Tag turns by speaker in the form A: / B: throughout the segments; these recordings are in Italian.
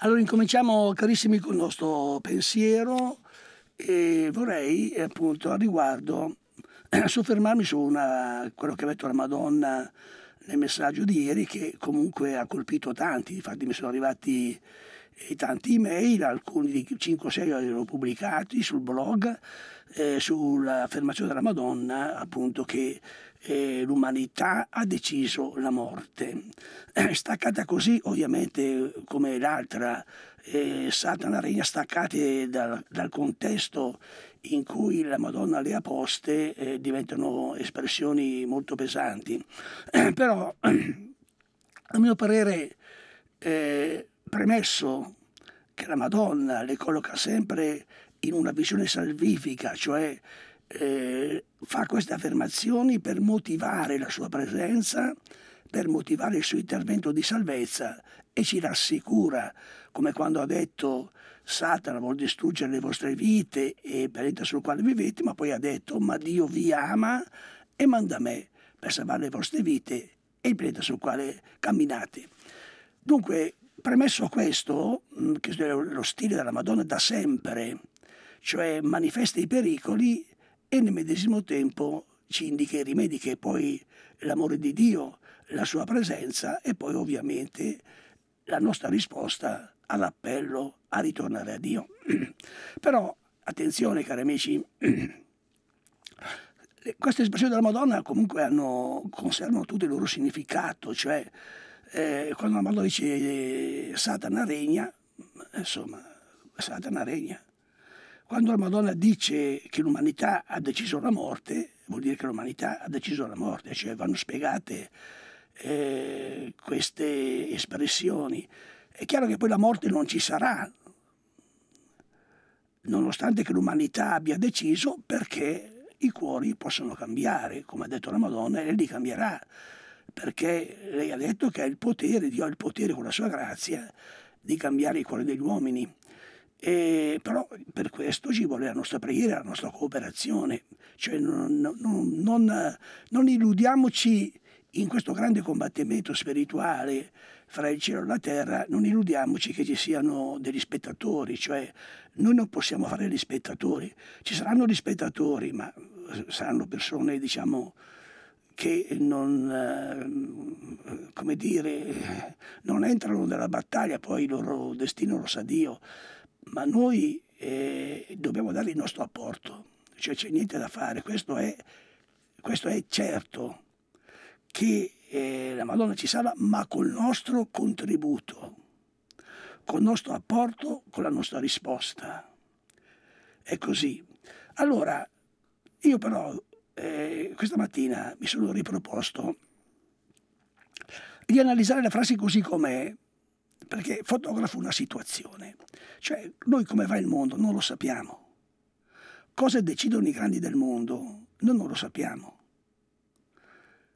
A: Allora incominciamo, carissimi, con il nostro pensiero e vorrei eh, appunto a riguardo soffermarmi su una, quello che ha detto la Madonna nel messaggio di ieri che comunque ha colpito tanti, infatti mi sono arrivati e tante email, alcuni di 5-6 erano pubblicati sul blog, eh, sull'affermazione della Madonna, appunto che eh, l'umanità ha deciso la morte. Eh, staccata così, ovviamente, come l'altra, eh, Satana regna staccate dal, dal, contesto in cui la Madonna e le aposte eh, diventano espressioni molto pesanti. però, a mio parere, eh, Premesso che la Madonna le colloca sempre in una visione salvifica, cioè eh, fa queste affermazioni per motivare la sua presenza, per motivare il suo intervento di salvezza e ci rassicura, come quando ha detto Satana vuol distruggere le vostre vite e il pianeta sul quale vivete, ma poi ha detto ma Dio vi ama e manda me per salvare le vostre vite e il pianeta sul quale camminate. Dunque Premesso questo, mm, che lo stile della Madonna da sempre, cioè manifesta i pericoli e nel medesimo tempo ci indica i rimedi che è poi l'amore di Dio, la sua presenza e poi ovviamente la nostra risposta all'appello a ritornare a Dio. Però attenzione cari amici, queste espressioni della Madonna comunque hanno, conservano tutto il loro significato, cioè eh, quando Madonna dice Satana regna, insomma, Satana regna. Quando la Madonna dice che l'umanità ha deciso la morte, vuol dire che l'umanità ha deciso la morte, cioè vanno spiegate eh, queste espressioni. È chiaro che poi la morte non ci sarà, nonostante che l'umanità abbia deciso, perché i cuori possono cambiare, come ha detto la Madonna, e lì cambierà perché lei ha detto che ha il potere, Dio ha il potere con la sua grazia di cambiare il cuore degli uomini. E, però per questo ci vuole la nostra preghiera, la nostra cooperazione, cioè non, non, non, non illudiamoci in questo grande combattimento spirituale fra il cielo e la terra, non illudiamoci che ci siano degli spettatori, cioè noi non possiamo fare gli spettatori, ci saranno gli spettatori, ma saranno persone diciamo che non, eh, come dire, non entrano nella battaglia, poi il loro destino lo sa Dio, ma noi eh, dobbiamo dare il nostro apporto, cioè c'è niente da fare, questo è, questo è certo che eh, la Madonna ci salva, ma col nostro contributo, col nostro apporto, con la nostra risposta. È così. Allora, io però eh, questa mattina mi sono riproposto di analizzare la frase così com'è, perché fotografo una situazione. Cioè, noi come va il mondo non lo sappiamo. Cosa decidono i grandi del mondo? Noi non lo sappiamo.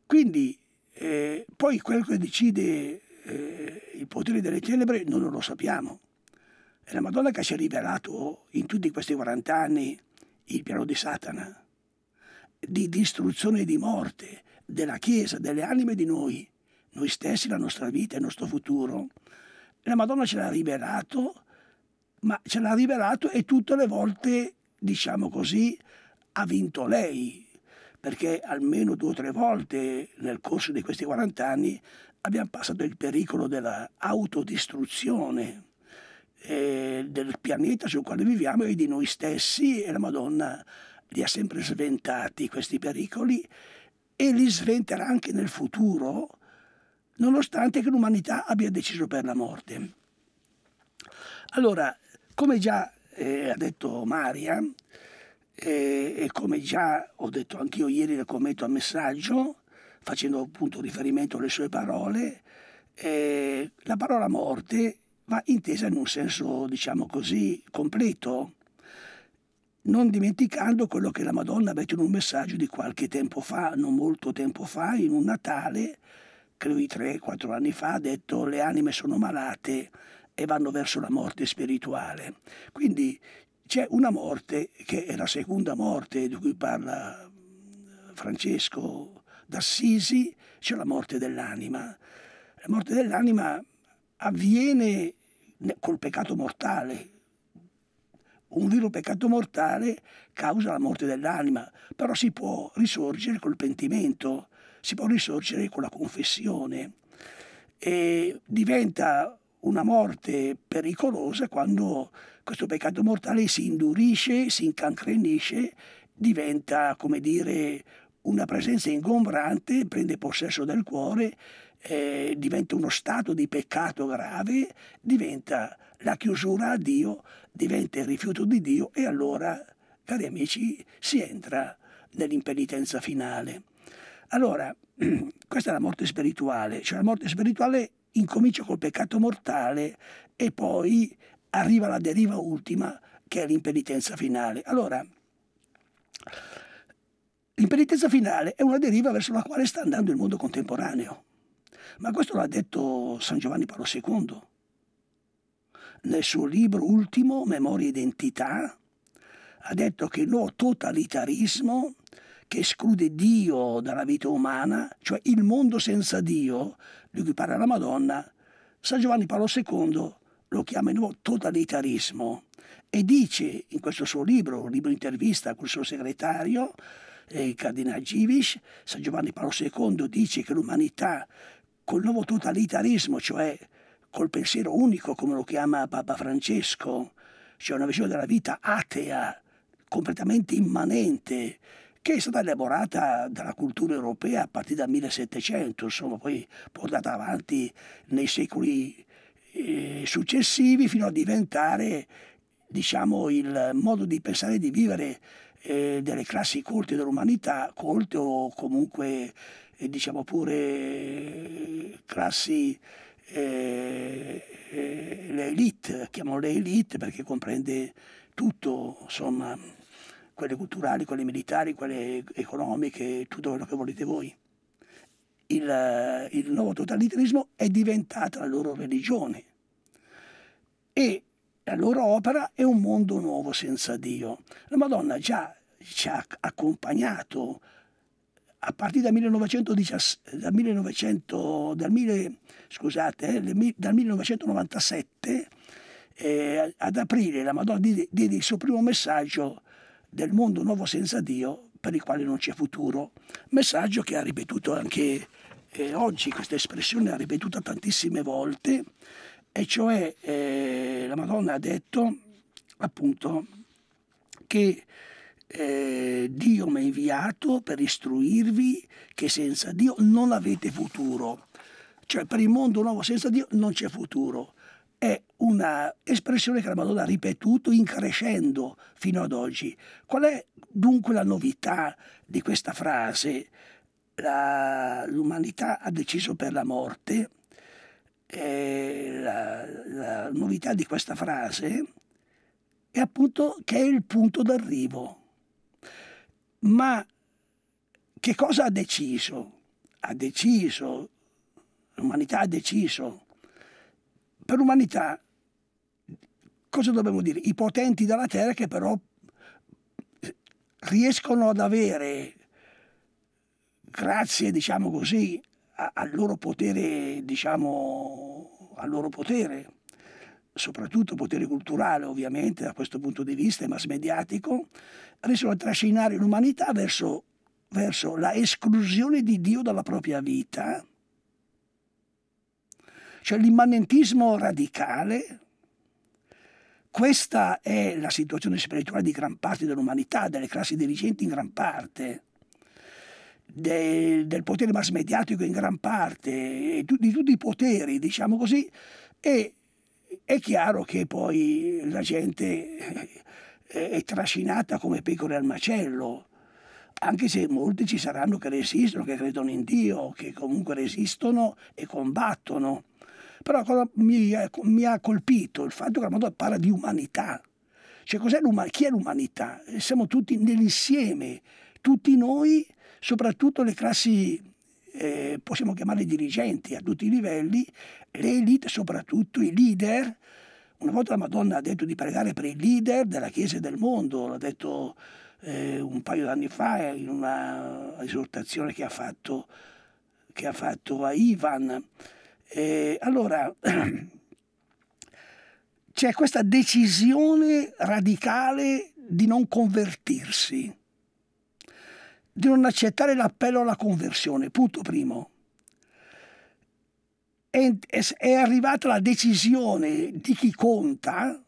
A: Quindi, eh, poi quello che decide eh, il potere delle tenebre noi non lo sappiamo. È la Madonna che ci ha rivelato in tutti questi 40 anni il piano di Satana di distruzione e di morte della Chiesa, delle anime di noi, noi stessi, la nostra vita, il nostro futuro. La Madonna ce l'ha rivelato, ma ce l'ha rivelato e tutte le volte, diciamo così, ha vinto lei, perché almeno due o tre volte nel corso di questi 40 anni abbiamo passato il pericolo dell'autodistruzione eh, del pianeta sul quale viviamo e di noi stessi e la Madonna li ha sempre sventati questi pericoli e li sventerà anche nel futuro, nonostante che l'umanità abbia deciso per la morte. Allora, come già eh, ha detto Maria, eh, e come già ho detto anch'io ieri nel commento al messaggio, facendo appunto riferimento alle sue parole, eh, la parola morte va intesa in un senso, diciamo così, completo, non dimenticando quello che la Madonna aveva in un messaggio di qualche tempo fa, non molto tempo fa, in un Natale, credo di 3-4 anni fa, ha detto le anime sono malate e vanno verso la morte spirituale. Quindi c'è una morte che è la seconda morte di cui parla eh, Francesco d'Assisi, c'è la morte dell'anima. La morte dell'anima avviene col peccato mortale, un vero peccato mortale causa la morte dell'anima, però si può risorgere col pentimento, si può risorgere con la confessione e diventa una morte pericolosa quando questo peccato mortale si indurisce, si incancrenisce, diventa, come dire, una presenza ingombrante, prende possesso del cuore eh, diventa uno stato di peccato grave, diventa la chiusura a Dio, diventa il rifiuto di Dio e allora, cari amici, si entra nell'impenitenza finale. Allora, questa è la morte spirituale, cioè la morte spirituale incomincia col peccato mortale e poi arriva la deriva ultima che è l'impenitenza finale. Allora, l'impenitenza finale è una deriva verso la quale sta andando il mondo contemporaneo. Ma questo l'ha detto San Giovanni Paolo II nel suo libro ultimo, Memoria e Identità, ha detto che il totalitarismo che esclude Dio dalla vita umana, cioè il mondo senza Dio, di cui parla la Madonna, San Giovanni Paolo II lo chiama il nuovo totalitarismo e dice in questo suo libro, un libro intervista col suo segretario, eh, il cardinale Givis, San Giovanni Paolo II dice che l'umanità col nuovo totalitarismo, cioè col pensiero unico, come lo chiama Papa Francesco, cioè una visione della vita atea, completamente immanente, che è stata elaborata dalla cultura europea a partire dal 1700, insomma, poi portata avanti nei secoli eh, successivi fino a diventare diciamo, il modo di pensare e di vivere eh, delle classi colte dell'umanità, colte o comunque e diciamo pure classi eh, eh, le elite, chiamano le elite perché comprende tutto, insomma, quelle culturali, quelle militari, quelle economiche, tutto quello che volete voi. Il, il nuovo totalitarismo è diventata la loro religione e la loro opera è un mondo nuovo senza Dio. La Madonna già ci ha accompagnato a partire dal 1917, dal, 1900, dal, mille, scusate, eh, dal 1997 eh, ad aprire la Madonna diede, il suo primo messaggio del mondo nuovo senza Dio per il quale non c'è futuro, messaggio che ha ripetuto anche eh, oggi, questa espressione l'ha ripetuta tantissime volte, e cioè eh, la Madonna ha detto appunto che eh, Dio mi ha inviato per istruirvi che senza Dio non avete futuro. Cioè per il mondo nuovo senza Dio non c'è futuro. È un'espressione che la Madonna ha ripetuto in crescendo fino ad oggi. Qual è dunque la novità di questa frase? l'umanità ha deciso per la morte. Eh, la, la novità di questa frase è appunto che è il punto d'arrivo ma che cosa ha deciso? Ha deciso, l'umanità ha deciso. Per l'umanità, cosa dobbiamo dire? I potenti della terra che però riescono ad avere, grazie diciamo così, al loro potere, diciamo, al loro potere soprattutto potere culturale ovviamente da questo punto di vista e mass mediatico, riescono a trascinare l'umanità verso, verso la esclusione di Dio dalla propria vita, cioè l'immanentismo radicale. Questa è la situazione spirituale di gran parte dell'umanità, delle classi dirigenti in gran parte, del, del potere mass mediatico in gran parte, di tutti i poteri, diciamo così, e è chiaro che poi la gente eh, è trascinata come pecore al macello, anche se molti ci saranno che resistono, che credono in Dio, che comunque resistono e combattono. Però mi, mi ha colpito il fatto che la Madonna parla di umanità. Cioè, chi è l'umanità? Siamo tutti nell'insieme, tutti noi, soprattutto le classi eh, possiamo chiamarli dirigenti a tutti i livelli, le elite, soprattutto i leader. Una volta la Madonna ha detto di pregare per i leader della Chiesa e del mondo, l'ha detto eh, un paio d'anni fa in una esortazione che ha fatto, che ha fatto a Ivan. Eh, allora, c'è questa decisione radicale di non convertirsi di non accettare l'appello alla conversione, punto primo. È, è arrivata la decisione di chi conta,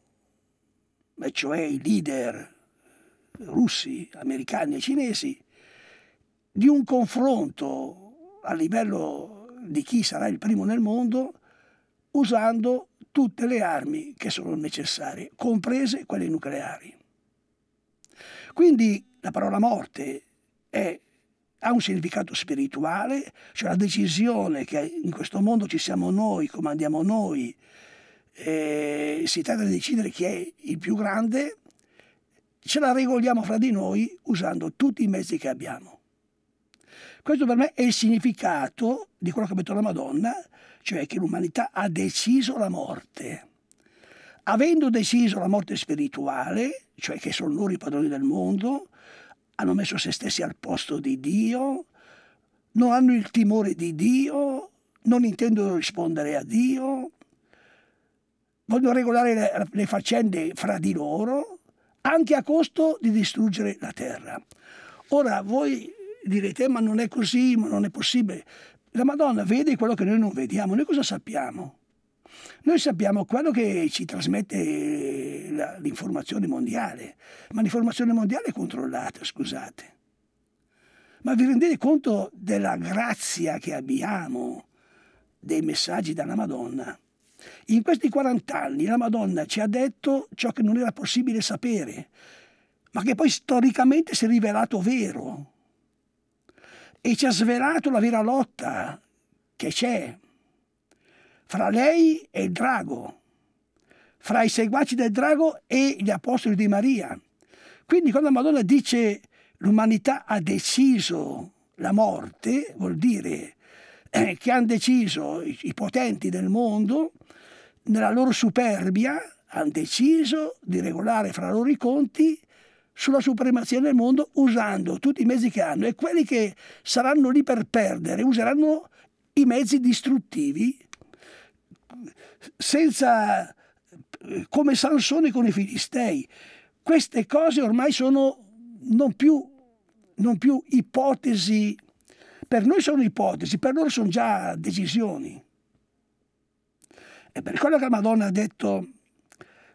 A: cioè i leader russi, americani e cinesi, di un confronto a livello di chi sarà il primo nel mondo usando tutte le armi che sono necessarie, comprese quelle nucleari. Quindi la parola morte è, ha un significato spirituale, cioè la decisione che in questo mondo ci siamo noi, comandiamo noi, eh, si tratta di decidere chi è il più grande, ce la regoliamo fra di noi usando tutti i mezzi che abbiamo. Questo per me è il significato di quello che ha detto la Madonna, cioè che l'umanità ha deciso la morte. Avendo deciso la morte spirituale, cioè che sono loro i padroni del mondo, hanno messo se stessi al posto di Dio, non hanno il timore di Dio, non intendono rispondere a Dio, vogliono regolare le, le faccende fra di loro, anche a costo di distruggere la terra. Ora voi direte, ma non è così, ma non è possibile. La Madonna vede quello che noi non vediamo, noi cosa sappiamo? Noi sappiamo quello che ci trasmette l'informazione mondiale, ma l'informazione mondiale è controllata, scusate. Ma vi rendete conto della grazia che abbiamo dei messaggi dalla Madonna? In questi 40 anni la Madonna ci ha detto ciò che non era possibile sapere, ma che poi storicamente si è rivelato vero e ci ha svelato la vera lotta che c'è fra lei e il drago fra i seguaci del drago e gli apostoli di Maria. Quindi quando la Madonna dice l'umanità ha deciso la morte, vuol dire eh, che hanno deciso i potenti del mondo, nella loro superbia, hanno deciso di regolare fra loro i conti sulla supremazia del mondo usando tutti i mezzi che hanno e quelli che saranno lì per perdere useranno i mezzi distruttivi senza come Sansone con i Filistei. Queste cose ormai sono non più, non più ipotesi, per noi sono ipotesi, per loro sono già decisioni. E per quello che la Madonna ha detto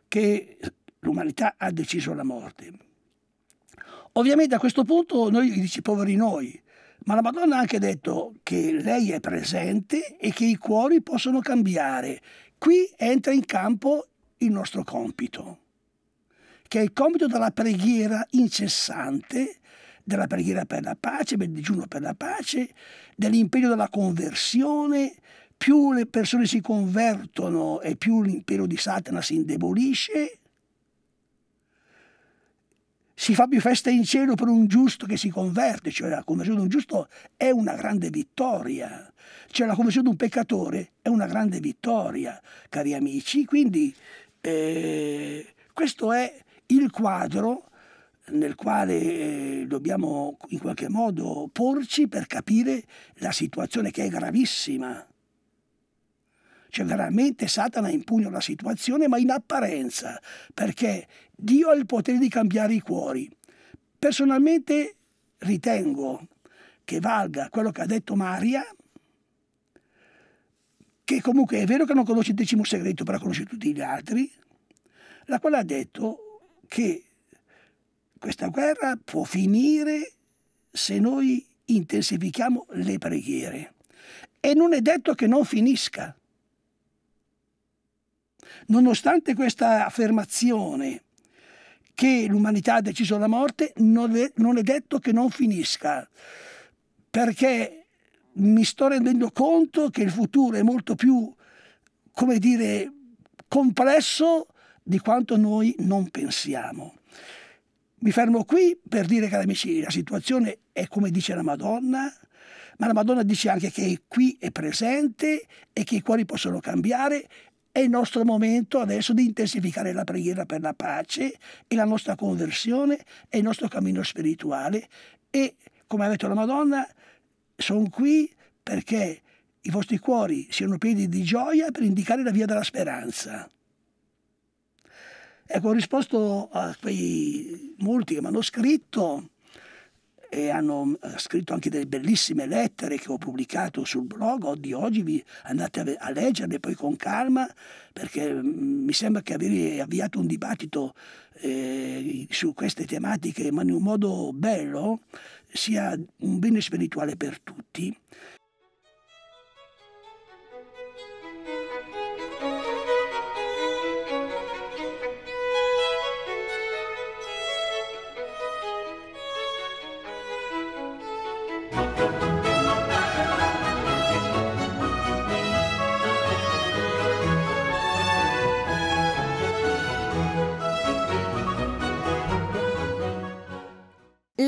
A: che l'umanità ha deciso la morte. Ovviamente a questo punto noi dici poveri noi, ma la Madonna ha anche detto che lei è presente e che i cuori possono cambiare. Qui entra in campo il nostro compito, che è il compito della preghiera incessante, della preghiera per la pace, del digiuno per la pace, dell'impegno della conversione. Più le persone si convertono e più l'impero di Satana si indebolisce, si fa più festa in cielo per un giusto che si converte, cioè la conversione di un giusto è una grande vittoria, cioè la conversione di un peccatore è una grande vittoria, cari amici, quindi eh, questo è il quadro nel quale eh, dobbiamo in qualche modo porci per capire la situazione che è gravissima. Cioè veramente Satana impugna la situazione ma in apparenza, perché Dio ha il potere di cambiare i cuori. Personalmente ritengo che valga quello che ha detto Maria, che comunque è vero che non conosce il decimo segreto, però conosce tutti gli altri, la quale ha detto che questa guerra può finire se noi intensifichiamo le preghiere. E non è detto che non finisca. Nonostante questa affermazione che l'umanità ha deciso la morte, non è, non è detto che non finisca, perché mi sto rendendo conto che il futuro è molto più, come dire, complesso di quanto noi non pensiamo. Mi fermo qui per dire, cari amici, la situazione è come dice la Madonna, ma la Madonna dice anche che qui è presente e che i cuori possono cambiare. È il nostro momento adesso di intensificare la preghiera per la pace e la nostra conversione e il nostro cammino spirituale e, come ha detto la Madonna, sono qui perché i vostri cuori siano pieni di gioia per indicare la via della speranza. Ecco, ho risposto a quei molti che mi hanno scritto e hanno mm, scritto anche delle bellissime lettere che ho pubblicato sul blog di oggi, vi andate a, leggerle poi con calma perché mm, mi sembra che avere avviato un dibattito eh, su queste tematiche ma in un modo bello sia un bene spirituale per tutti